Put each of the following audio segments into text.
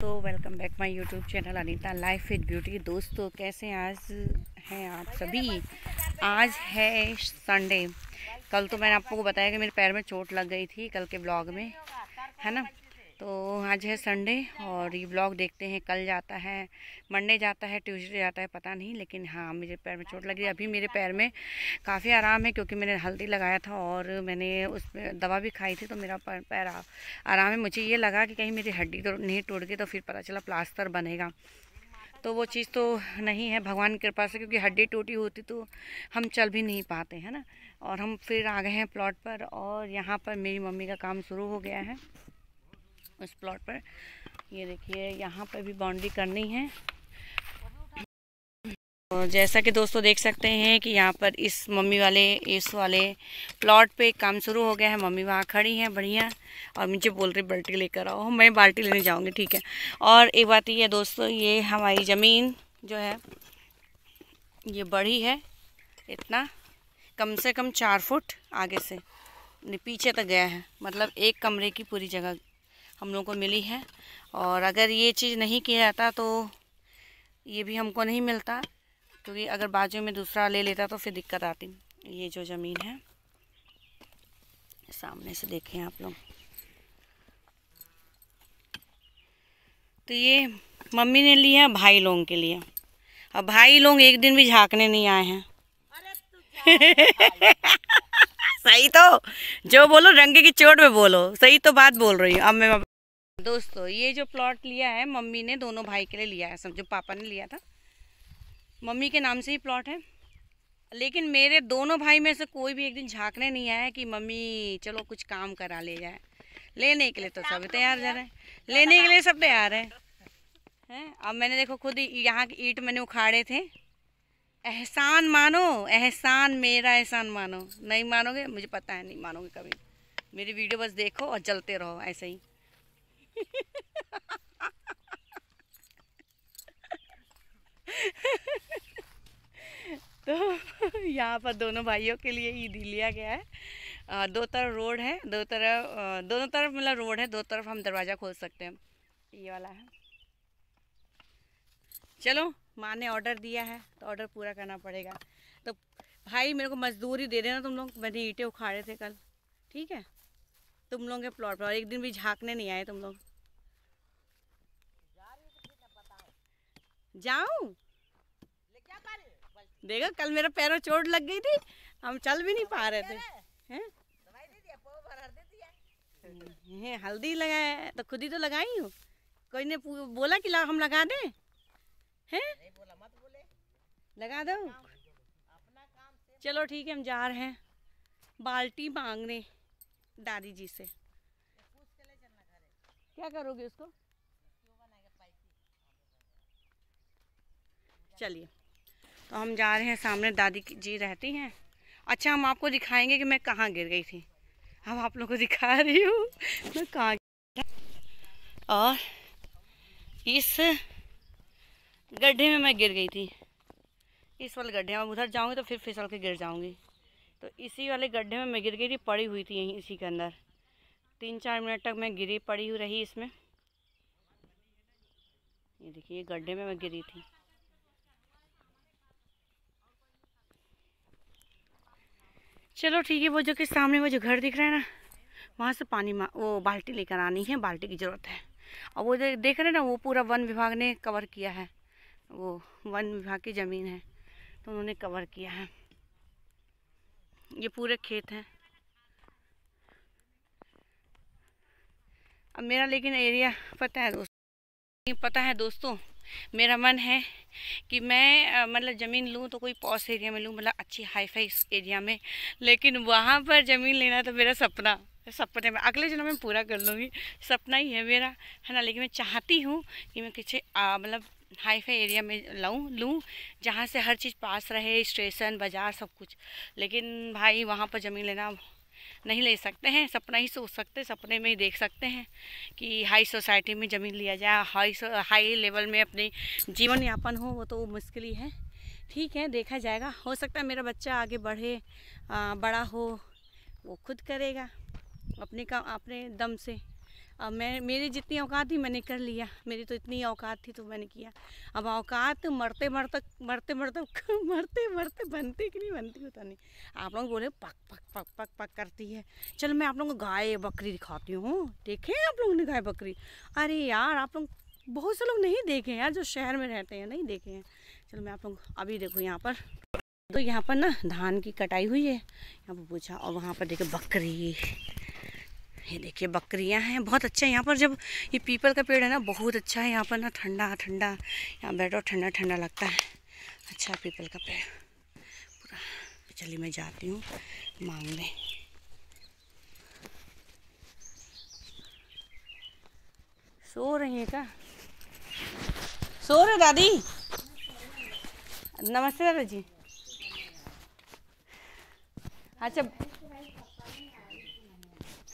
तो welcome back my YouTube channel Anita life with beauty दोस्तों कैसे आज हैं आप सभी आज है संडे कल तो मैंने आपको बताया कि मेरे पैर में चोट लग गई थी कल के ब्लॉग में है ना तो आज है संडे और ये ब्लॉग देखते हैं कल जाता है मंडे जाता है ट्यूसडे जाता है पता नहीं लेकिन हाँ मेरे पैर में चोट लगी अभी मेरे पैर में काफ़ी आराम है क्योंकि मैंने हल्दी लगाया था और मैंने उस दवा भी खाई थी तो मेरा पैर, आराम है मुझे ये लगा कि कहीं मेरी हड्डी तो नहीं टूट गई तो फिर पता चला प्लास्टर बनेगा तो वो चीज़ तो नहीं है भगवान की कृपा से क्योंकि हड्डी टूटी होती तो हम चल भी नहीं पाते हैं ना और हम फिर आ गए हैं प्लॉट पर और यहाँ पर मेरी मम्मी का काम शुरू हो गया है उस प्लॉट पर ये देखिए यहाँ पर भी बाउंड्री करनी है तो जैसा कि दोस्तों देख सकते हैं कि यहाँ पर इस मम्मी वाले इस वाले प्लॉट पे काम शुरू हो गया है मम्मी वहाँ खड़ी हैं बढ़िया और मुझे बोल रही बाल्टी लेकर आओ मैं बाल्टी लेने जाऊँगी ठीक है और एक बात ये है दोस्तों ये हमारी ज़मीन जो है ये बड़ी है इतना कम से कम चार फुट आगे से पीछे तक गया है मतलब एक कमरे की पूरी जगह हम लोगों को मिली है और अगर ये चीज़ नहीं किया जाता तो ये भी हमको नहीं मिलता क्योंकि अगर बाजू में दूसरा ले लेता तो फिर दिक्कत आती ये जो ज़मीन है सामने से देखें आप लोग तो ये मम्मी ने लिया भाई लोगों के लिए अब भाई लोग एक दिन भी झांकने नहीं आए हैं सही तो जो बोलो रंगे की चोट में बोलो सही तो बात बोल रही हूँ अब मैं दोस्तों ये जो प्लॉट लिया है मम्मी ने दोनों भाई के लिए लिया है समझो पापा ने लिया था मम्मी के नाम से ही प्लॉट है लेकिन मेरे दोनों भाई में से कोई भी एक दिन झांकने नहीं आया कि मम्मी चलो कुछ काम करा ले जाए लेने के लिए तो सब तैयार जा रहे हैं लेने के लिए सब तैयार है हैं अब मैंने देखो खुद यहाँ के ईट मैंने उखाड़े थे एहसान मानो एहसान मेरा एहसान मानो नहीं मानोगे मुझे पता है नहीं मानोगे कभी मेरी वीडियो बस देखो और जलते रहो ऐसे ही तो यहाँ पर दोनों भाइयों के लिए ईद लिया गया है दो तरफ रोड है दो तरफ दोनों तरफ मतलब रोड है दो तरफ हम दरवाज़ा खोल सकते हैं ये वाला है चलो माँ ने ऑर्डर दिया है तो ऑर्डर पूरा करना पड़ेगा तो भाई मेरे को मजदूरी दे देना तुम लोग मैंने ईटे उखाड़े थे कल ठीक है तुम लोग के प्लॉट पर और एक दिन भी झाँकने नहीं आए तुम लोग जाऊं देखो कल मेरा पैरों चोट लग गई थी हम चल भी नहीं तो पा रहे थे हैं हम्म, हल्दी लगाया तो खुद ही तो लगाई हूँ कोई ने बोला कि ला, हम लगा दें हैं लगा दो चलो ठीक है हम जा रहे हैं बाल्टी मांगने दादी जी से क्या करोगे उसको चलिए तो हम जा रहे हैं सामने दादी जी रहती हैं अच्छा हम आपको दिखाएंगे कि मैं कहाँ गिर गई थी अब आप लोगों को दिखा रही हूँ मैं कहाँ और इस गड्ढे में मैं गिर गई थी इस वाले गड्ढे में उधर जाऊँगी तो फिर फिसल के गिर जाऊँगी तो इसी वाले गड्ढे में मैं गिर गई थी पड़ी हुई थी यहीं इसी के अंदर तीन चार मिनट तक मैं गिरी पड़ी हुई रही इसमें ये देखिए गड्ढे में मैं गिरी थी चलो ठीक है वो जो कि सामने वो जो घर दिख रहा है ना वहाँ से पानी वो बाल्टी लेकर आनी है बाल्टी की ज़रूरत है और वो जो देख रहे हैं ना वो पूरा वन विभाग ने कवर किया है वो वन विभाग की ज़मीन है तो उन्होंने कवर किया है ये पूरे खेत हैं अब मेरा लेकिन एरिया पता है दोस्तों पता है दोस्तों मेरा मन है कि मैं मतलब ज़मीन लूँ तो कोई पॉस एरिया में लूँ मतलब अच्छी हाई फाई एरिया में लेकिन वहाँ पर ज़मीन लेना तो मेरा सपना सपने में अगले जन्म में पूरा कर लूँगी सपना ही है मेरा है ना लेकिन मैं चाहती हूँ कि मैं किसी मतलब हाई फाई एरिया में लाऊं लूँ जहाँ से हर चीज़ पास रहे स्टेशन बाज़ार सब कुछ लेकिन भाई वहाँ पर ज़मीन लेना नहीं ले सकते हैं सपना ही सोच सकते सपने में ही देख सकते हैं कि हाई सोसाइटी में ज़मीन लिया जाए हाई हाई लेवल में अपने जीवन यापन हो वो तो मुश्किल ही है ठीक है देखा जाएगा हो सकता है मेरा बच्चा आगे बढ़े आ, बड़ा हो वो खुद करेगा अपने का अपने दम से अब मैं मेरी जितनी औकात थी मैंने कर लिया मेरी तो इतनी औकात थी तो मैंने किया अब औकात मरते मरते मरते मरते मरते मरते बनती कि नहीं बनती पता नहीं आप लोग बोले पक पक पक पक पक करती है चलो मैं आप लोगों को गाय बकरी दिखाती हूँ देखे आप लोगों ने गाय बकरी अरे यार आप लोग बहुत से लोग नहीं देखे यार जो शहर में रहते हैं नहीं देखे हैं चलो मैं आप लोग अभी देखो यहाँ पर तो यहाँ पर ना धान की कटाई हुई है यहाँ पर पूछा और वहाँ पर देखे बकरी ये देखिए बकरियां हैं बहुत अच्छा है यहाँ पर जब ये पीपल का पेड़ है ना बहुत अच्छा है यहाँ पर ना ठंडा ठंडा यहाँ बैठो ठंडा ठंडा लगता है अच्छा पीपल का पेड़ पूरा चलिए मैं जाती हूँ मांगने सो रही है क्या सो रहे दादी नमस्ते दादा जी अच्छा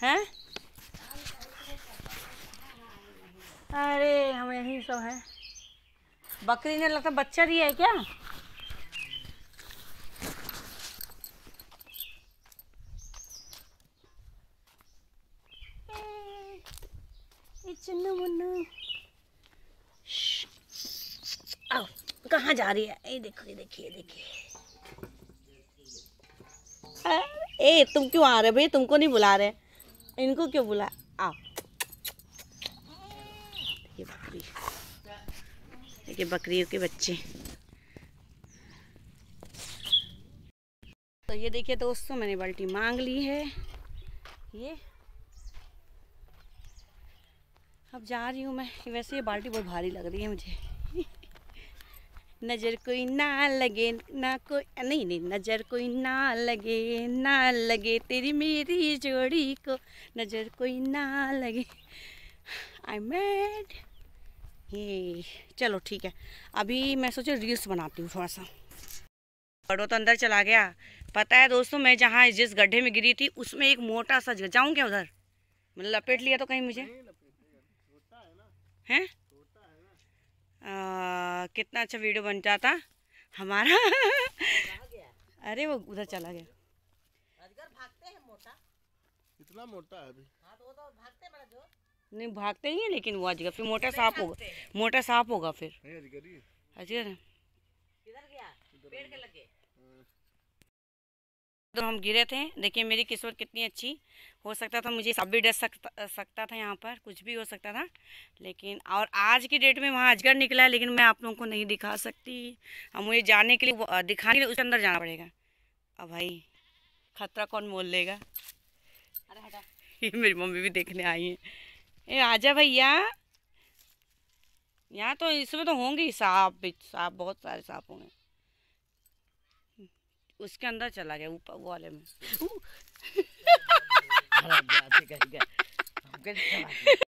हैं अरे हम यही सब है बकरी ने लगता बच्चा दिया है क्या चुन्ना कहाँ जा रही है ये देखो ये देखिए देखिए ए तुम क्यों आ रहे भैया तुमको नहीं बुला रहे इनको क्यों बुला आओ ये बकरियों के बच्चे तो ये देखिए दोस्तों मैंने बाल्टी मांग ली है ये अब जा रही हूँ मैं वैसे ये बाल्टी बहुत भारी लग रही है मुझे नज़र कोई ना लगे ना कोई नहीं नहीं नज़र कोई ना लगे ना लगे तेरी मेरी जोड़ी को नज़र कोई ना लगे आई मेड ये चलो ठीक है अभी मैं सोचो रील्स बनाती हूँ थोड़ा सा बड़ो तो अंदर चला गया पता है दोस्तों मैं जहाँ जिस गड्ढे में गिरी थी उसमें एक मोटा सा जगह जाऊँ क्या उधर मतलब लपेट लिया तो कहीं मुझे हैं है? कितना अच्छा वीडियो बन जाता हमारा गया। अरे वो उधर चला गया भागते हैं मोटा इतना मोटा है अभी हाँ तो वो तो भागते बड़ा जो नहीं भागते ही है लेकिन वो अजगर फिर मोटा साफ होगा मोटा साफ होगा फिर अजगर हाँ। तो हम गिरे थे देखिए मेरी किस्मत कितनी अच्छी हो सकता था मुझे सब भी डर सकता सकता था यहाँ पर कुछ भी हो सकता था लेकिन और आज की डेट में वहाँ अजगर निकला है लेकिन मैं आप लोगों को नहीं दिखा सकती अब मुझे जाने के लिए दिखाने के लिए उसके अंदर जाना पड़ेगा अब भाई खतरा कौन मोल लेगा अरे हटा ये मेरी मम्मी भी देखने आई है ये राजा भैया यहाँ तो इसमें तो होंगे सांप सांप बहुत सारे सांप होंगे उसके अंदर चला गया ऊपर वो वाले में